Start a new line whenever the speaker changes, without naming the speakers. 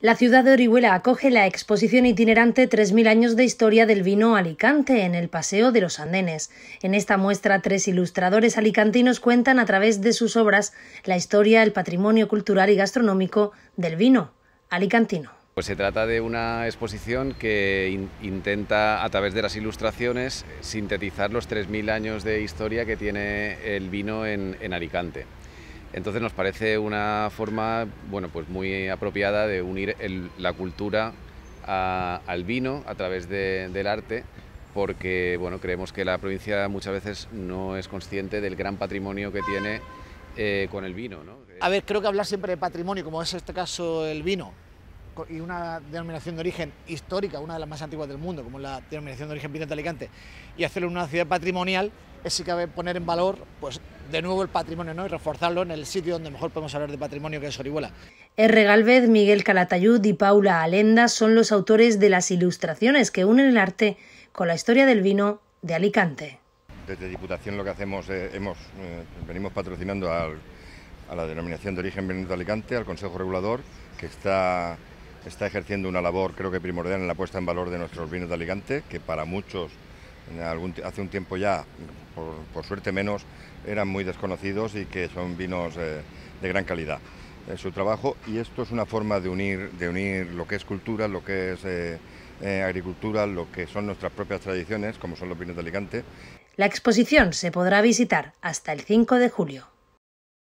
La ciudad de Orihuela acoge la exposición itinerante 3.000 años de historia del vino Alicante en el Paseo de los Andenes. En esta muestra, tres ilustradores alicantinos cuentan a través de sus obras la historia, el patrimonio cultural y gastronómico del vino alicantino.
Pues se trata de una exposición que intenta, a través de las ilustraciones, sintetizar los 3.000 años de historia que tiene el vino en Alicante. Entonces nos parece una forma bueno, pues muy apropiada de unir la cultura al vino a través del arte porque bueno, creemos que la provincia muchas veces no es consciente del gran patrimonio que tiene eh, con el vino. ¿no?
A ver, creo que hablar siempre de patrimonio, como es este caso el vino, y una denominación de origen histórica, una de las más antiguas del mundo, como la denominación de origen de Alicante, y hacerlo en una ciudad patrimonial, es si cabe poner en valor, pues de nuevo el patrimonio ¿no? y reforzarlo en el sitio donde mejor podemos hablar de patrimonio, que es Orihuela.
R. Galvez, Miguel Calatayud y Paula Alenda son los autores de las ilustraciones que unen el arte con la historia del vino de Alicante.
Desde Diputación lo que hacemos, eh, hemos, eh, venimos patrocinando a la denominación de origen vino de Alicante, al Consejo Regulador, que está está ejerciendo una labor creo que primordial en la puesta en valor de nuestros vinos de Alicante, que para muchos hace un tiempo ya, por, suerte menos, eran muy desconocidos y que son vinos eh, de gran calidad. Eh, su trabajo y esto es una forma de unir, de unir lo que es cultura, lo que es eh, agricultura, lo que son nuestras propias tradiciones, como son los vinos de Alicante.
La exposición se podrá visitar hasta el 5 de julio.